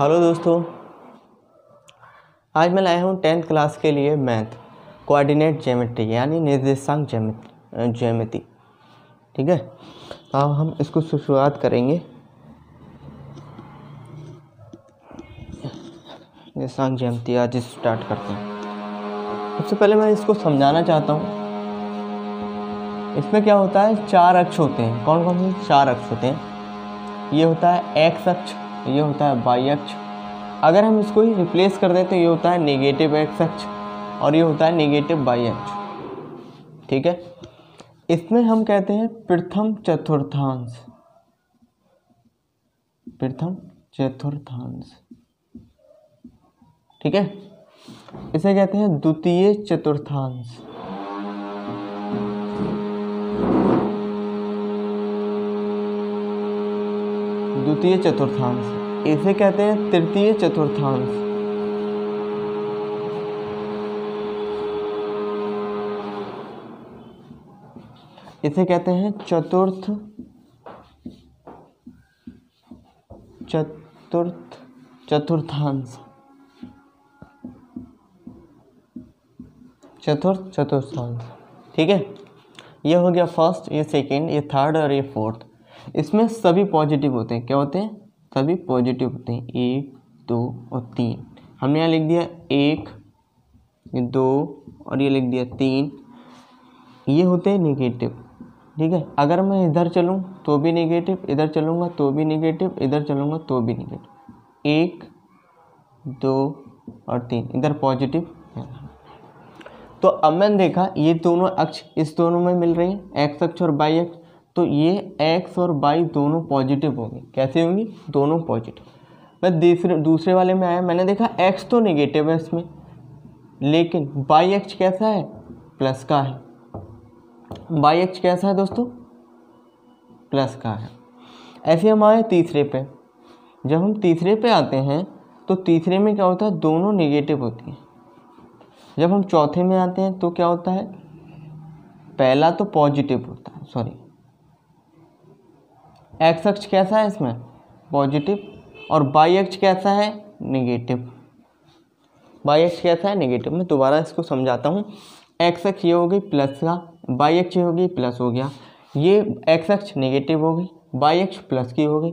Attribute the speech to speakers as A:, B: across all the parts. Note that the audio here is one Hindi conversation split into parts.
A: हेलो दोस्तों आज मैं लाया हूँ टेंथ क्लास के लिए मैथ कोऑर्डिनेट ज्योमेट्री यानी निर्देशांक ज्योमेट्री ठीक है तो अब हम इसको शुरुआत करेंगे निर्देशांक ज्योमेट्री आज इस स्टार्ट करते हैं सबसे पहले मैं इसको समझाना चाहता हूँ इसमें क्या होता है चार अक्ष होते हैं कौन कौन से चार अक्ष होते हैं ये होता है एक्स अक्ष तो ये होता है बाई अक्ष अगर हम इसको ही रिप्लेस कर दें तो ये होता है नेगेटिव एक्स अक्ष और ये होता है नेगेटिव बाई अक्ष ठीक है इसमें हम कहते हैं प्रथम चतुर्थांश प्रथम चतुर्थांश ठीक है इसे कहते हैं द्वितीय चतुर्थांश द्वितीय चतुर्थांश इसे कहते हैं तृतीय चतुर्थांश इसे कहते हैं चतुर्थ चतुर्थ चतुर्थांश चतुर्थ चतुर्थांश ठीक है ये हो गया फर्स्ट ये सेकेंड ये थर्ड और ये फोर्थ इसमें सभी पॉजिटिव होते हैं क्या होते हैं सभी पॉजिटिव होते हैं एक दो और तीन हमने यहाँ लिख दिया एक दो और ये लिख दिया तीन ये होते हैं नेगेटिव ठीक है अगर मैं इधर चलूँ तो भी नेगेटिव इधर चलूँगा तो भी नेगेटिव इधर चलूँगा तो भी नेगेटिव एक दो और तीन इधर पॉजिटिव तो अब मैंने देखा ये दोनों अक्ष इस दोनों में मिल रहे हैं एक्स अक्ष और बाई अक्ष तो ये एक्स और वाई दोनों पॉजिटिव होंगे कैसे होंगी दोनों पॉजिटिव मैं दूसरे दूसरे वाले में आया मैंने देखा एक्स तो नेगेटिव है इसमें लेकिन बाई एक्स कैसा है प्लस का है बाई एक्स कैसा है दोस्तों प्लस का है ऐसे हम आए तीसरे पे जब हम तीसरे पे आते हैं तो तीसरे में क्या होता है दोनों नेगेटिव होती हैं जब हम चौथे में आते हैं तो क्या होता है पहला तो पॉजिटिव होता है सॉरी एक्स अक्ष कैसा है इसमें पॉजिटिव और बाई अक्ष कैसा है निगेटिव बाई अक्ष कैसा है निगेटिव मैं दोबारा इसको समझाता हूँ एक्स अक्ष ये हो गई प्लस का बाई अक्ष ये हो गई प्लस हो गया ये एक्स अक्ष निगेटिव हो गई बाई अक्ष प्लस की हो गई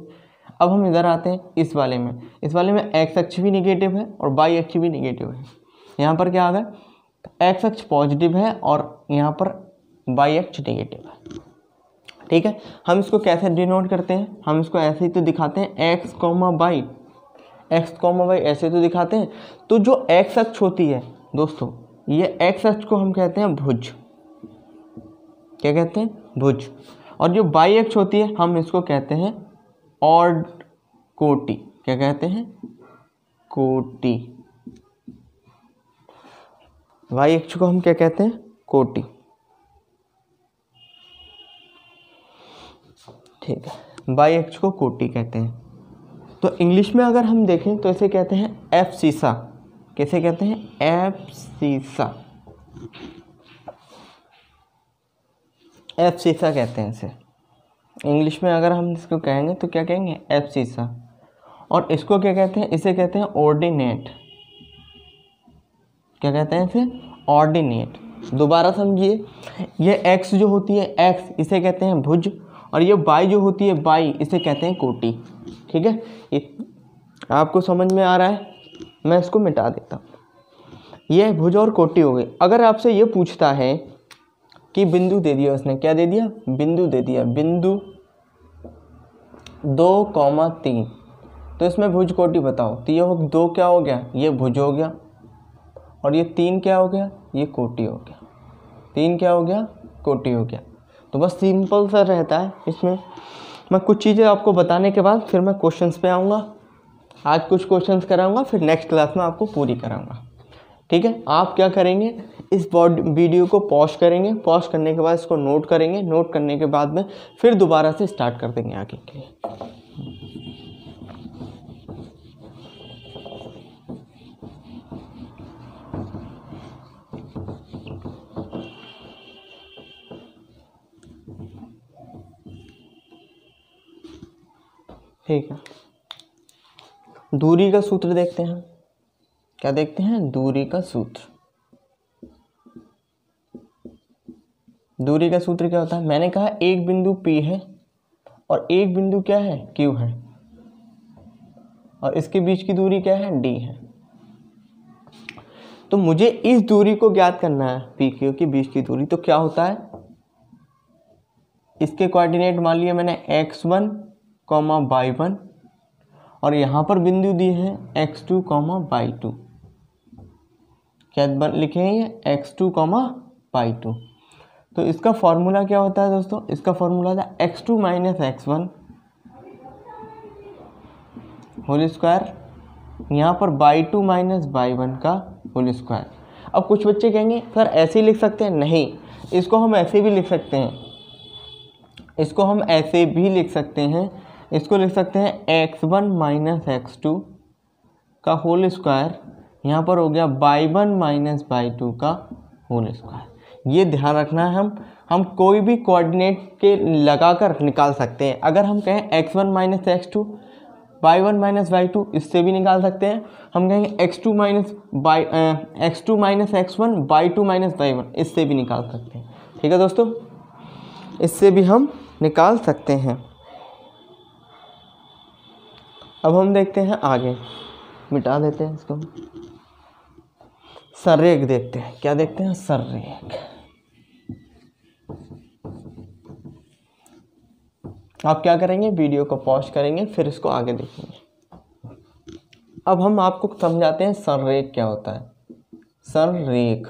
A: अब हम इधर आते हैं इस वाले में इस वाले में एक्स अक्ष भी निगेटिव है और बाई अक्ष भी निगेटिव है यहाँ पर क्या आ गया एक्स अक्ष पॉजिटिव है और यहाँ पर बाई अक्ष निगेटिव है ठीक है हम इसको कैसे डिनोट करते हैं हम इसको ऐसे ही तो दिखाते हैं X comma Y X comma Y ऐसे तो दिखाते हैं तो जो एक्स अक्ष होती है दोस्तों ये एक्स अक्ष को हम कहते हैं भुज क्या कहते हैं भुज और जो बाई एक्स होती है हम इसको कहते हैं और कोटी क्या कहते हैं कोटी वाई एक्स को हम क्या कहते हैं कोटी ठीक है बाई एक्स को कोटी कहते हैं तो इंग्लिश में अगर हम देखें तो इसे कहते हैं एफ सीसा कैसे कहते हैं एफ सीसा एफ सीसा कहते हैं इसे इंग्लिश में अगर हम इसको कहेंगे तो क्या कहेंगे एफ सीसा और इसको क्या कहते हैं इसे कहते हैं ऑर्डिनेट क्या कहते हैं इसे ऑर्डिनेट दोबारा समझिए ये एक्स जो होती है एक्स इसे कहते हैं भुज और ये बाई जो होती है बाई इसे कहते हैं कोटी ठीक है ये आपको समझ में आ रहा है मैं इसको मिटा देता हूँ यह भुज और कोटी हो गई अगर आपसे ये पूछता है कि बिंदु दे दिया उसने क्या दे दिया बिंदु दे दिया बिंदु दो कौमा तीन तो इसमें भुज कोटि बताओ तो ये हो दो क्या हो गया ये भुज हो गया और ये तीन क्या हो गया ये कोटि हो गया तीन क्या हो गया कोटि हो गया तो बस सिंपल सा रहता है इसमें मैं कुछ चीज़ें आपको बताने के बाद फिर मैं क्वेश्चन पे आऊँगा आज कुछ क्वेश्चन कराऊँगा फिर नेक्स्ट क्लास में आपको पूरी कराऊँगा ठीक है आप क्या करेंगे इस वीडियो को पॉज करेंगे पॉज करने के बाद इसको नोट करेंगे नोट करने के बाद में फिर दोबारा से स्टार्ट कर देंगे आगे के लिए ठीक है दूरी का सूत्र देखते हैं क्या देखते हैं दूरी का सूत्र दूरी का सूत्र क्या होता है मैंने कहा एक बिंदु P है और एक बिंदु क्या है Q है और इसके बीच की दूरी क्या है D है तो मुझे इस दूरी को ज्ञात करना है पी क्यू के बीच की दूरी तो क्या होता है इसके कोऑर्डिनेट मान लिए मैंने X one comma Y one और यहाँ पर बिंदु दिए हैं X two comma Y two क्या लिखे हैं ये X two comma Y two तो इसका फॉर्मूला क्या होता है दोस्तों इसका फॉर्मूला था X two minus x one whole square यहाँ पर Y two minus by one का होल स्क्वायर अब कुछ बच्चे कहेंगे सर ऐसे ही लिख सकते हैं नहीं इसको हम ऐसे भी लिख सकते हैं इसको हम ऐसे भी लिख सकते हैं इसको लिख सकते हैं X one minus x two का होल स्क्वायर यहाँ पर हो गया Y one minus by two का होल स्क्वायर ये ध्यान रखना है हम हम कोई भी कोऑर्डिनेट के लगा कर निकाल सकते हैं अगर हम कहें x one minus x two y one minus by two इससे भी निकाल सकते हैं हम कहेंगे x two minus y x two minus x one y two minus by one इससे भी निकाल सकते हैं ठीक है दोस्तों इससे भी हम निकाल सकते हैं अब हम देखते हैं आगे मिटा देते हैं इसको सर्रेक देखते हैं क्या देखते हैं सर्रेक आप क्या करेंगे वीडियो को पॉज करेंगे फिर इसको आगे देखेंगे अब हम आपको समझाते हैं सररेख क्या होता है सररेख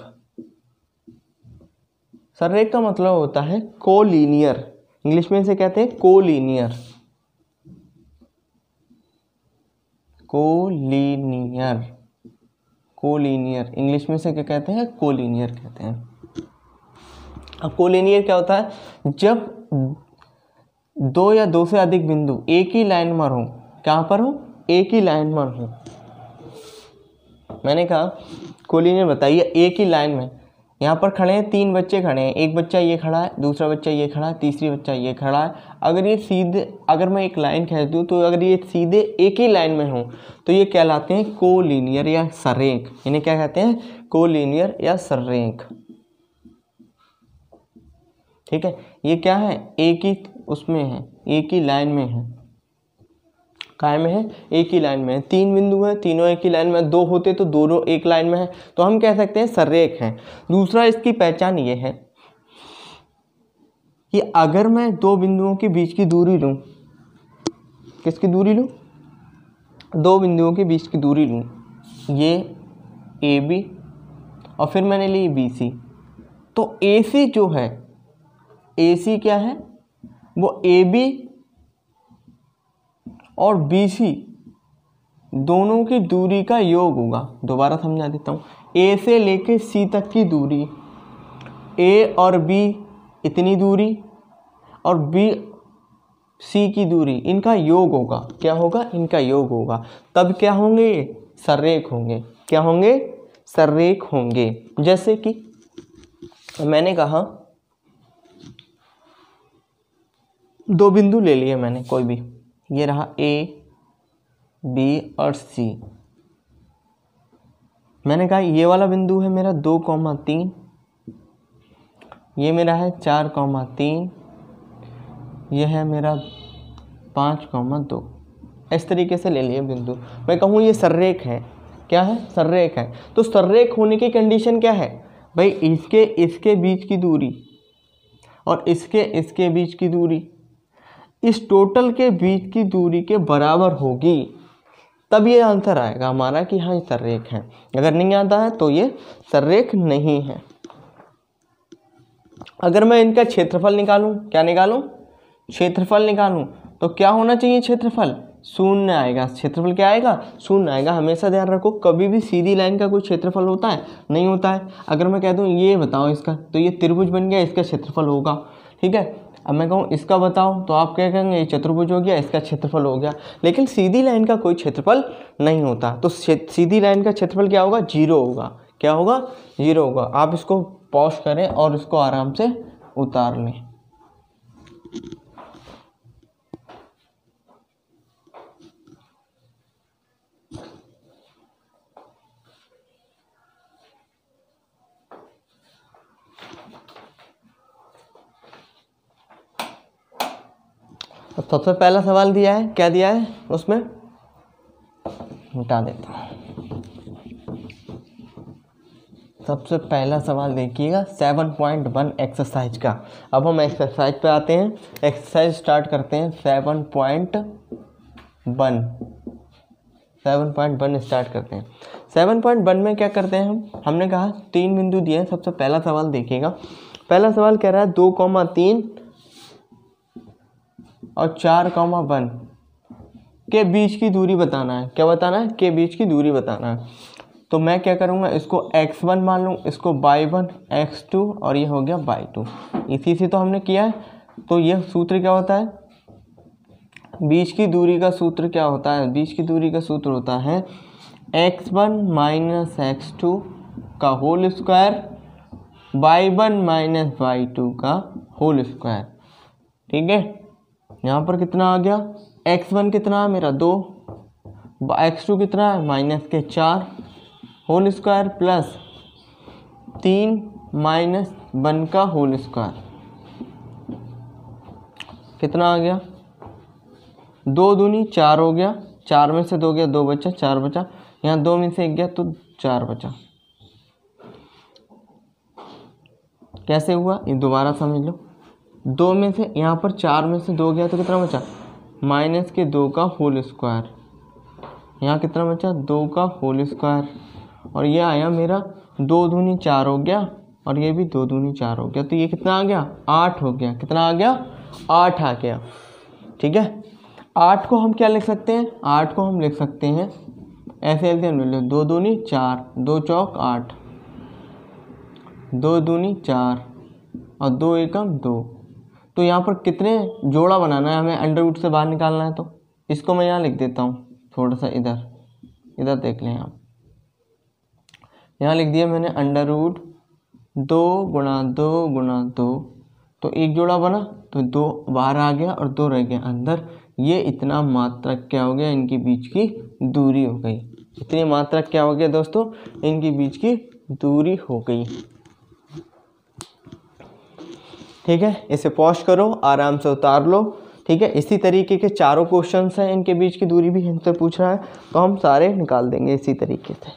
A: सररेख का मतलब होता है कोलिनियर इंग्लिश में इसे कहते हैं कोलिनियर कोलिनियर कोलिनियर इंग्लिश में से क्या कहते हैं कोलिनियर कहते हैं अब कोलिनियर क्या होता है जब दो या दो से अधिक बिंदु एक ही लाइन पर हो कहां पर हो एक ही लाइन पर हो मैंने कहा कोलिनियर बताइए एक ही लाइन में यहाँ पर खड़े हैं तीन बच्चे खड़े हैं एक बच्चा ये खड़ा है दूसरा बच्चा ये खड़ा है तीसरी बच्चा ये खड़ा है अगर ये सीधे अगर मैं एक लाइन खेच दूँ तो अगर ये सीधे एक ही लाइन में हों तो ये कहलाते हैं कोलिनियर या सरेंक इन्हें क्या कहते हैं कोलिनियर या सरेंक ठीक है ये क्या है एक ही उसमें है एक ही लाइन में है काय में है एक ही लाइन में है तीन बिंदु हैं तीनों एक ही लाइन में दो होते तो दोनों एक लाइन में है तो हम कह सकते हैं सर्रेख हैं दूसरा इसकी पहचान ये है कि अगर मैं दो बिंदुओं के बीच की दूरी लूँ किसकी दूरी लूँ दो बिंदुओं के बीच की दूरी लूँ ये ए बी और फिर मैंने ली बी सी तो ए सी जो है ए सी क्या है वो ए बी और बी सी दोनों की दूरी का योग होगा दोबारा समझा देता हूँ ए से लेके सी तक की दूरी ए और बी इतनी दूरी और बी सी की दूरी इनका योग होगा क्या होगा इनका योग होगा तब क्या होंगे सर्रेख होंगे क्या होंगे सर्रेख होंगे जैसे कि मैंने कहा दो बिंदु ले लिए मैंने कोई भी ये रहा ए बी और सी मैंने कहा ये वाला बिंदु है मेरा दो कौमा तीन ये मेरा है चार कौमा तीन यह है मेरा पाँच कौमा दो इस तरीके से ले लिए बिंदु मैं कहूँ ये सर्रेख है क्या है सर्रेख है तो सर्रेख होने की कंडीशन क्या है भाई इसके इसके बीच की दूरी और इसके इसके बीच की दूरी इस टोटल के बीच की दूरी के बराबर होगी तब ये आंसर आएगा हमारा कि हाँ ये सर्रेख है अगर नहीं आता है तो ये सर्रेख नहीं है अगर मैं इनका क्षेत्रफल निकालूं क्या निकालूं क्षेत्रफल निकालूं तो क्या होना चाहिए क्षेत्रफल शून्य आएगा क्षेत्रफल क्या आएगा शून्य आएगा हमेशा ध्यान रखो कभी भी सीधी लाइन का कोई क्षेत्रफल होता है नहीं होता है अगर मैं कह दूँ ये बताओ इसका तो ये त्रिभुज बन गया इसका क्षेत्रफल होगा ठीक है अब मैं कहूँ इसका बताओ तो आप क्या कहेंगे ये चतुर्भुज हो गया इसका क्षेत्रफल हो गया लेकिन सीधी लाइन का कोई क्षेत्रफल नहीं होता तो सीधी लाइन का क्षेत्रफल क्या होगा जीरो होगा क्या होगा जीरो होगा आप इसको पॉज करें और इसको आराम से उतार लें सबसे पहला सवाल दिया है क्या दिया है उसमें मिटा देता हूँ सबसे पहला सवाल देखिएगा सेवन पॉइंट वन एक्सरसाइज का अब हम एक्सरसाइज पे आते हैं एक्सरसाइज स्टार्ट करते हैं seven point one seven point one start करते हैं सेवन पॉइंट वन में क्या करते हैं हम हमने कहा तीन बिंदु दिए हैं सबसे पहला सवाल देखिएगा पहला सवाल कह रहा है दो कौमा तीन और चार कौमा वन के बीच की दूरी बताना है क्या बताना है के बीच की दूरी बताना है तो मैं क्या करूँगा इसको एक्स वन मान लूँ इसको बाई वन एक्स टू और ये हो गया बाई टू इसी से तो हमने किया है तो यह सूत्र क्या होता है बीच की दूरी का सूत्र क्या होता है बीच की दूरी का सूत्र होता है x one minus x two का whole square y one minus by two का होल स्क्वायर ठीक है यहाँ पर कितना आ गया एक्स वन कितना है मेरा दो एक्स टू कितना है माइनस के चार होल स्क्वायर प्लस तीन माइनस वन का होल स्क्वायर कितना आ गया दो दूनी चार हो गया चार में से दो गया दो बचा चार बचा यहाँ दो में से एक गया तो चार बचा कैसे हुआ ये दोबारा समझ लो दो में से यहाँ पर चार में से दो गया तो कितना बचा माइनस के दो का होल स्क्वायर यहाँ कितना बचा दो का होल स्क्वायर और ये आया मेरा दो धूनी चार हो गया और ये भी दो दूनी चार हो गया तो ये कितना आ गया आठ हो गया कितना आ गया आठ आ गया ठीक है आठ को हम क्या लिख सकते हैं आठ को हम लिख सकते हैं ऐसे ऐसे हम ले दो दूनी चार दो चौक आठ दो दूनी चार और दो एकम दो तो यहाँ पर कितने जोड़ा बनाना है हमें अंडर रूट से बाहर निकालना है तो इसको मैं यहाँ लिख देता हूँ थोड़ा सा इधर इधर देख लें आप यहाँ लिख दिया मैंने अंडर रूट दो गुणा दो गुणा दो तो एक जोड़ा बना तो दो बाहर आ गया और दो रह गया अंदर ये इतना मात्रक क्या हो गया इनके बीच की दूरी हो गई इतनी मात्रक क्या हो गया दोस्तों इनके बीच की दूरी हो गई ठीक है इसे पॉश करो आराम से उतार लो ठीक है इसी तरीके के चारों क्वेश्चन हैं इनके बीच की दूरी भी हमसे पूछ रहा है तो हम सारे निकाल देंगे इसी तरीके से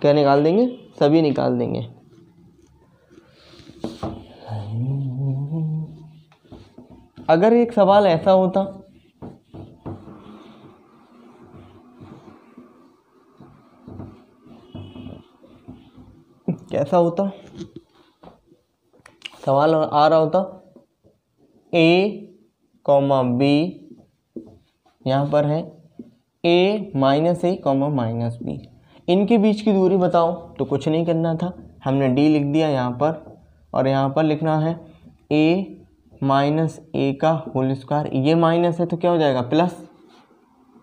A: क्या निकाल देंगे सभी निकाल देंगे अगर एक सवाल ऐसा होता कैसा होता सवाल आ रहा होता ए कॉमा बी यहाँ पर है a minus a comma minus b इनके बीच की दूरी बताओ तो कुछ नहीं करना था हमने डी लिख दिया यहाँ पर और यहाँ पर लिखना है ए माइनस ए का होल स्क्वायर ये माइनस है तो क्या हो जाएगा प्लस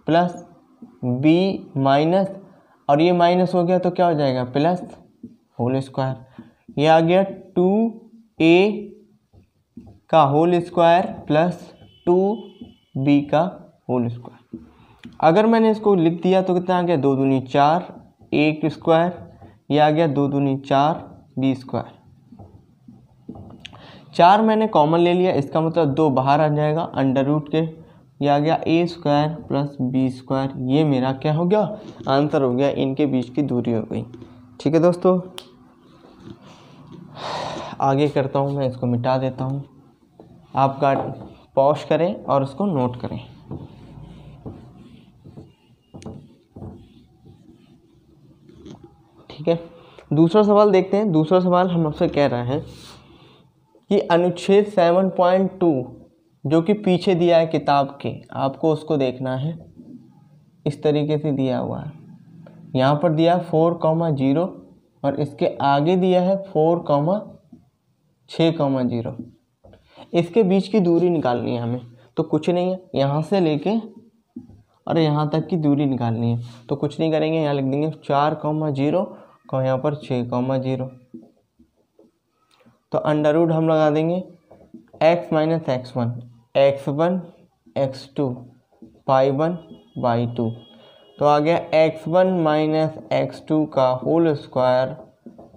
A: प्लस बी माइनस और ये माइनस हो गया तो क्या हो जाएगा प्लस होल स्क्वायर ये आ गया टू ए का whole square plus two b का होल स्क्वायर अगर मैंने इसको लिख दिया तो कितना आ गया दो दूनी चार एक स्क्वायर ये आ गया दो दूनी चार बी स्क्वायर चार मैंने कॉमन ले लिया इसका मतलब दो बाहर आ जाएगा अंडर रूट के ये आ गया a square plus b square ये मेरा क्या हो गया आंसर हो गया इनके बीच की दूरी हो गई ठीक है दोस्तों आगे करता हूँ मैं इसको मिटा देता हूँ आप का पॉश करें और उसको नोट करें ठीक है दूसरा सवाल देखते हैं दूसरा सवाल हम आपसे कह रहे हैं कि अनुच्छेद सेवन पॉइंट टू जो कि पीछे दिया है किताब के आपको उसको देखना है इस तरीके से दिया हुआ है यहाँ पर दिया फोर कॉमा जीरो और इसके आगे दिया है फोर कॉमा छः कॉमा जीरो इसके बीच की दूरी निकालनी है हमें तो कुछ नहीं है यहाँ से लेके और यहाँ तक की दूरी निकालनी है तो कुछ नहीं करेंगे यहाँ लिख देंगे चार कॉमा जीरो और यहाँ पर छः कॉमा जीरो तो अंडर रूट हम लगा देंगे x minus x one x one x two y one y two तो आ गया x one minus x two का whole square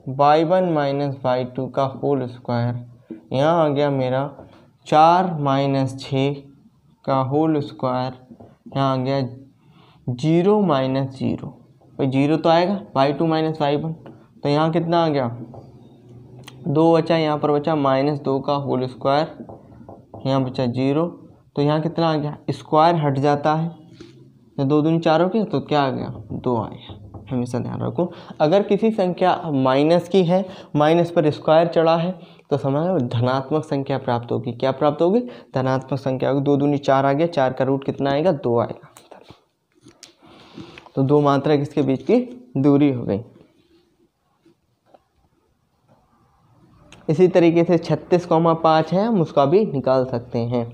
A: y one minus by two का होल स्क्वायर यहाँ आ गया मेरा चार माइनस छः का होल स्क्वायर यहाँ आ गया जीरो माइनस जीरो भाई जीरो तो आएगा y two minus by one तो यहाँ कितना आ गया दो बचा यहाँ पर बचा माइनस दो का होल स्क्वायर यहाँ बचा जीरो तो यहाँ कितना आ गया स्क्वायर हट जाता है तो दो दिन चारों के तो क्या आ गया दो आ गया हमेशा ध्यान रखो अगर किसी संख्या माइनस की है माइनस पर स्क्वायर चढ़ा है तो समझ धनात्मक संख्या प्राप्त होगी क्या प्राप्त होगी धनात्मक संख्या होगी दो दूनी चार आ गया चार का रूट कितना आएगा दो आएगा तो दो मात्रा किसके बीच की दूरी हो गई इसी तरीके से छत्तीस कौमा पाँच है हम उसका भी निकाल सकते हैं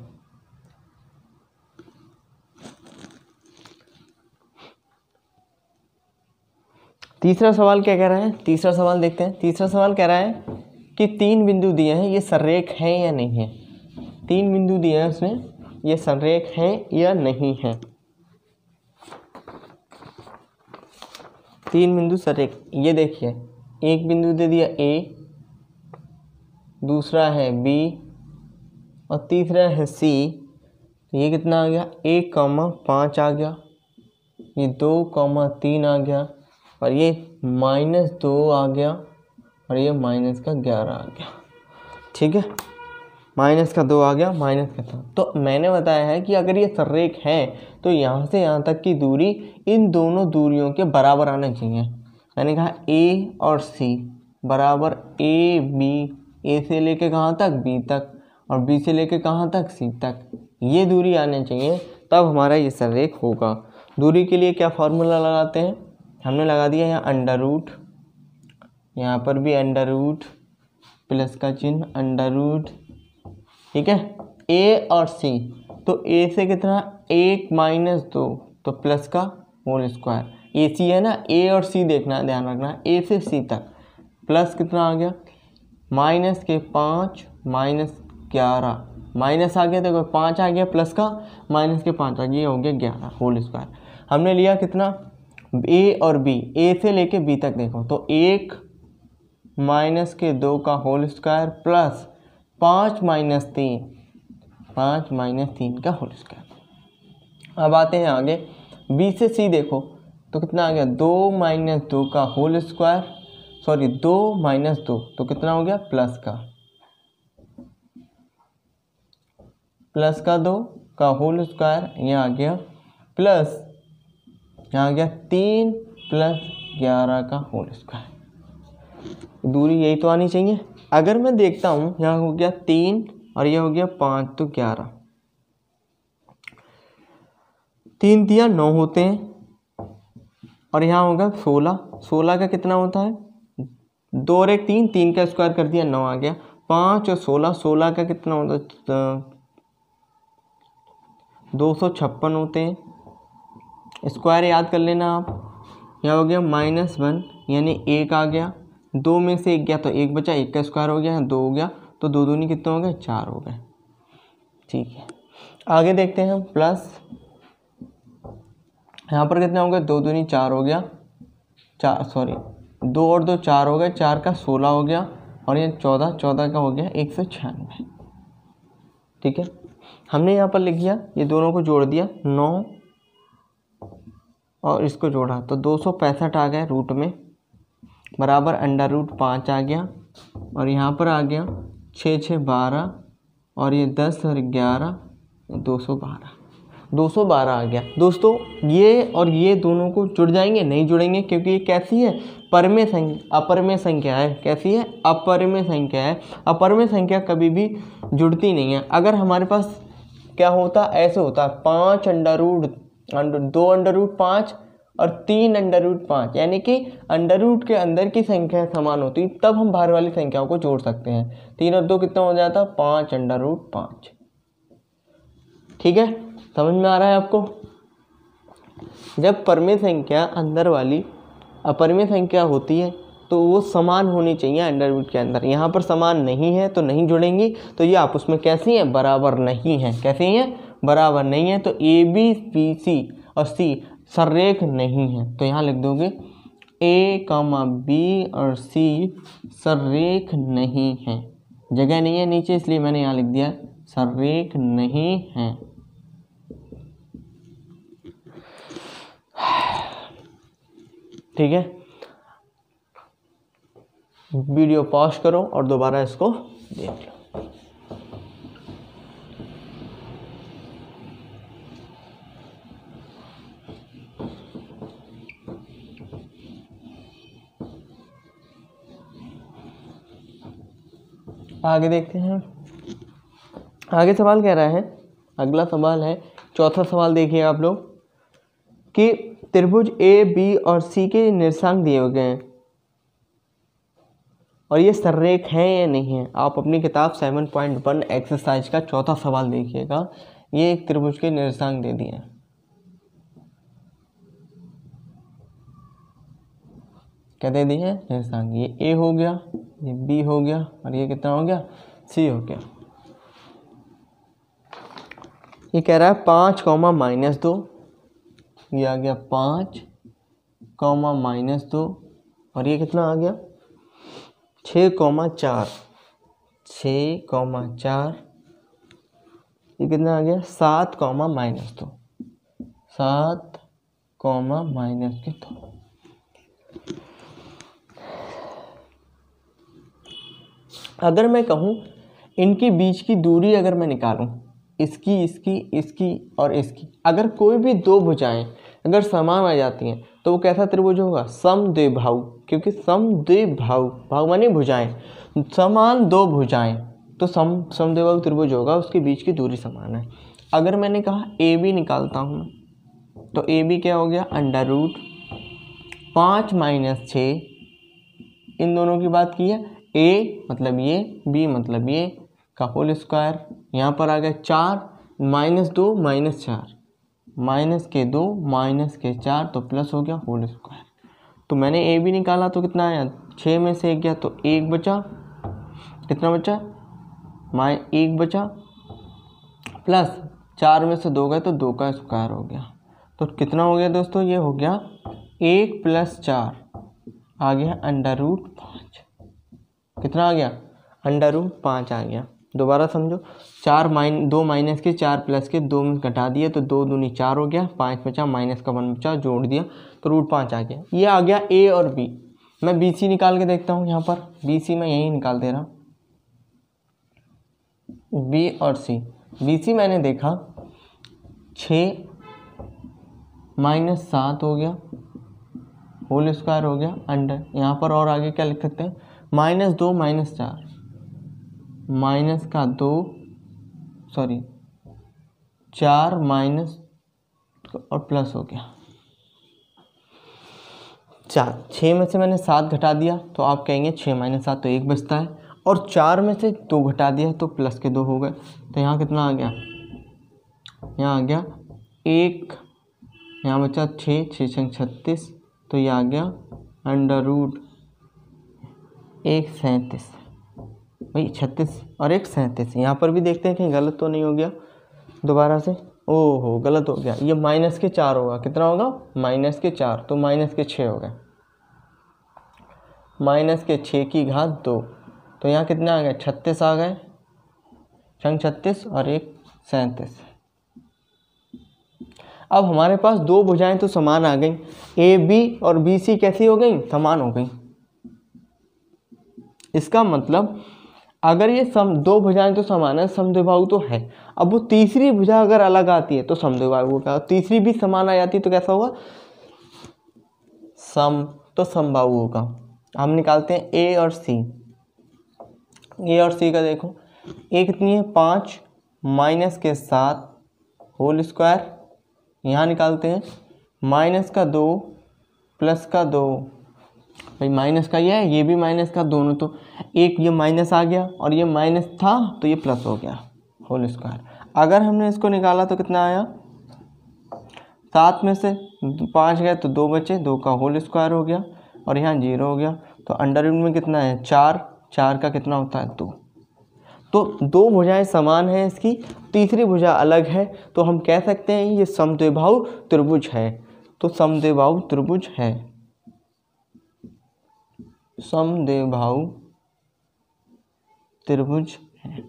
A: तीसरा सवाल क्या कह रहा है तीसरा सवाल देखते हैं तीसरा सवाल कह रहा है कि तीन बिंदु दिए हैं ये सररेख है या नहीं है तीन बिंदु दिए हैं उसमें ये सररेख है या नहीं है तीन बिंदु सररेख ये देखिए एक बिंदु दे दिया ए दूसरा है बी और तीसरा है सी तो ये कितना आ गया एक कॉमा पाँच आ गया ये दो कॉमा तीन आ गया और ये माइनस दो आ गया और ये माइनस का ग्यारह आ गया ठीक है माइनस का दो आ गया माइनस का था तो मैंने बताया है कि अगर ये सर्रेक है तो यहाँ से यहाँ तक की दूरी इन दोनों दूरियों के बराबर आना चाहिए मैंने कहा ए और सी बराबर ए बी ए से लेके कहाँ तक बी तक और बी से लेके कहाँ तक सी तक ये दूरी आनी चाहिए तब हमारा ये सर्रेक होगा दूरी के लिए क्या फार्मूला लगाते हैं हमने लगा दिया यहाँ अंडर रूट यहाँ पर भी अंडर रूट प्लस का चिन्ह अंडर रूट ठीक है ए और सी तो ए से कितना एक माइनस दो तो प्लस का होल स्क्वायर ए सी है ना ए और सी देखना ध्यान रखना ए से सी तक प्लस कितना आ गया माइनस के पाँच माइनस ग्यारह माइनस आ गया देखो पाँच आ गया प्लस का माइनस के पाँच आ गया ये हो गया ग्यारह होल स्क्वायर हमने लिया कितना ए और बी ए से लेके बी तक देखो तो एक माइनस के दो का होल स्क्वायर प्लस पाँच माइनस तीन पाँच माइनस तीन का होल स्क्वायर अब आते हैं आगे बी से सी देखो तो कितना आ गया दो माइनस दो का होल स्क्वायर सॉरी दो माइनस दो तो कितना हो गया प्लस का प्लस का दो का होल स्क्वायर यहाँ आ गया प्लस क्या आ गया तीन प्लस ग्यारह का होल स्क्वायर दूरी यही तो आनी चाहिए अगर मैं देखता हूँ यहाँ हो गया तीन और यह हो गया पाँच तो ग्यारह तीन दिया नौ होते हैं और यहाँ होगा सोलह सोलह का कितना होता है दो और एक तीन तीन का स्क्वायर कर दिया नौ आ गया पाँच और सोलह सोलह का कितना होता है दो सौ छप्पन होते हैं स्क्वायर याद कर लेना आप क्या हो गया माइनस वन यानी एक आ गया दो में से एक गया तो एक बचा एक का स्क्वायर हो गया दो हो गया तो दो दूनी कितने हो गए चार हो गए ठीक है आगे देखते हैं प्लस यहाँ पर कितने हो गए दो दूनी चार हो गया चार सॉरी दो और दो चार हो गए चार का सोलह हो गया और ये चौदह चौदह का हो गया एक सौ छियानवे ठीक है हमने यहाँ पर लिख दिया ये दोनों को जोड़ दिया नौ और इसको जोड़ा तो दो आ गया रूट में बराबर अंडर रूट पाँच आ गया और यहाँ पर आ गया छः छः बारह और ये दस और ग्यारह दो सौ बारह दो सौ बारह आ गया दोस्तों ये और ये दोनों को जुड़ जाएंगे नहीं जुड़ेंगे क्योंकि ये कैसी है परमे संख्या अपरमे संख्या है कैसी है अपरमे संख्या है अपरमे संख्या कभी भी जुड़ती नहीं है अगर हमारे पास क्या होता ऐसे होता पाँच अंडर रूट दो अंडर रूट पाँच और तीन अंडर रूट पाँच यानी कि अंडर रूट के अंदर की संख्या समान होती है तब हम बाहर वाली संख्याओं को जोड़ सकते हैं तीन और दो कितना हो जाता है पाँच अंडर रूट पाँच ठीक है समझ में आ रहा है आपको जब परमे संख्या अंदर वाली अपरमे संख्या होती है तो वो समान होनी चाहिए अंडर रूट के अंदर यहाँ पर समान नहीं है तो नहीं जुड़ेंगी तो ये आपस में कैसी हैं बराबर नहीं हैं कैसी हैं बराबर नहीं है तो ए बी पी सी और सी सरेख नहीं है तो यहाँ लिख दोगे ए कामा बी और सी सरेख नहीं है जगह नहीं है नीचे इसलिए मैंने यहाँ लिख दिया सरेख नहीं है ठीक है वीडियो पॉज करो और दोबारा इसको देख लो आगे देखते हैं आगे सवाल कह रहा है अगला सवाल है चौथा सवाल देखिए आप लोग कि त्रिभुज ए बी और सी के निर्सांग दिए हुए हैं और ये सररेख हैं या नहीं है आप अपनी किताब सेवन पॉइंट वन एक्सरसाइज का चौथा सवाल देखिएगा ये एक त्रिभुज के निर्सांग दे दिए हैं क्या दे दी है ये ए हो गया ये बी हो गया और ये कितना हो गया सी हो गया ये कह रहा है पाँच कॉमा माइनस दो ये आ गया पाँच कॉमा माइनस दो और ये कितना आ गया छः कॉमा चार छः कॉमा चार ये कितना आ गया सात कॉमा माइनस दो सात कॉमा माइनस के दो अगर मैं कहूँ इनके बीच की दूरी अगर मैं निकालूँ इसकी इसकी इसकी और इसकी अगर कोई भी दो भुजाएं अगर समान आ जाती हैं तो वो कैसा त्रिभुज होगा सम द्वे भाव क्योंकि सम द्वे भाव भाव माने भुजाएं समान दो भुजाएं तो सम समद्विभाव त्रिभुज होगा उसके बीच की दूरी समान है अगर मैंने कहा ए बी निकालता हूँ तो ए बी क्या हो गया अंडर रूट पाँच माइनस छः इन दोनों की बात की है ए मतलब ये बी मतलब ये का होल स्क्वायर यहाँ पर आ गया चार माइनस दो माइनस चार माइनस के दो माइनस के चार तो प्लस हो गया होल स्क्वायर तो मैंने ए भी निकाला तो कितना आया छः में से एक गया तो एक बचा कितना बचा माइ एक बचा प्लस चार में से दो गए तो दो का स्क्वायर हो गया तो कितना हो गया दोस्तों ये हो गया एक प्लस चार आ गया अंडर रूट कितना आ गया अंडर रूट पाँच आ गया दोबारा समझो चार माइन दो माइनस के चार प्लस के दो में घटा दिए तो दो दूनी चार हो गया पाँच बचा माइनस का वन बचा जोड़ दिया तो रूट पाँच आ गया ये आ गया ए और बी मैं बी सी निकाल के देखता हूँ यहाँ पर बी सी मैं यहीं निकाल दे रहा हूँ बी और सी बी सी मैंने देखा छ माइनस सात हो गया होल स्क्वायर हो गया अंडर यहाँ पर और आगे क्या लिख सकते हैं माइनस दो माइनस चार माइनस का दो सॉरी चार माइनस और प्लस हो गया चार छः में से मैंने सात घटा दिया तो आप कहेंगे छः माइनस सात तो एक बचता है और चार में से दो घटा दिया तो प्लस के दो हो गए तो यहाँ कितना आ गया यहाँ आ गया एक यहाँ बचा छः छः छः छत्तीस तो ये आ गया अंडर रूट एक सैंतीस भाई छत्तीस और एक सैंतीस यहाँ पर भी देखते हैं कहीं गलत तो नहीं हो गया दोबारा से ओहो गलत हो गया ये माइनस के चार होगा कितना होगा माइनस के चार तो माइनस के छः हो गए माइनस के छः की घात दो तो यहाँ कितने आ गए छत्तीस आ गए संग छत्तीस और एक सैंतीस अब हमारे पास दो भुजाएं तो समान आ गई ए बी और बी सी कैसी हो गई समान हो गई इसका मतलब अगर ये सम दो भुजाएं तो समान है समद्विभाव तो है अब वो तीसरी भुजा अगर अलग आती है तो समद्विभाव होगा तीसरी भी समान आ जाती है तो कैसा होगा सम तो समबाहु होगा हम निकालते हैं ए और सी ए और सी का देखो ए कितनी है पाँच माइनस के साथ होल स्क्वायर यहाँ निकालते हैं माइनस का दो प्लस का दो भाई माइनस का ये है ये भी माइनस का दोनों तो एक ये माइनस आ गया और ये माइनस था तो ये प्लस हो गया होल स्क्वायर अगर हमने इसको निकाला तो कितना आया सात में से पाँच गए तो दो बचे दो का होल स्क्वायर हो गया और यहाँ जीरो हो गया तो अंडर रूट में कितना है चार चार का कितना होता है दो तो दो भुजाएं समान हैं इसकी तीसरी भुजा अलग है तो हम कह सकते हैं ये समद्विभाव त्रिभुज है तो समद्विभाव त्रिभुज है भाव त्रिभुज है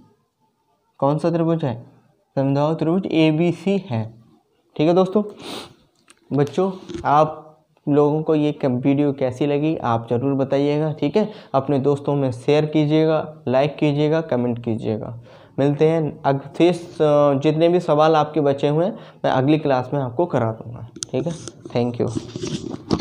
A: कौन सा त्रिभुज है समदेभाव त्रिभुज ए बी सी है ठीक है दोस्तों बच्चों आप लोगों को ये वीडियो कैसी लगी आप ज़रूर बताइएगा ठीक है अपने दोस्तों में शेयर कीजिएगा लाइक कीजिएगा कमेंट कीजिएगा मिलते हैं फिर जितने भी सवाल आपके बचे हुए हैं मैं अगली क्लास में आपको करा दूँगा ठीक है थैंक यू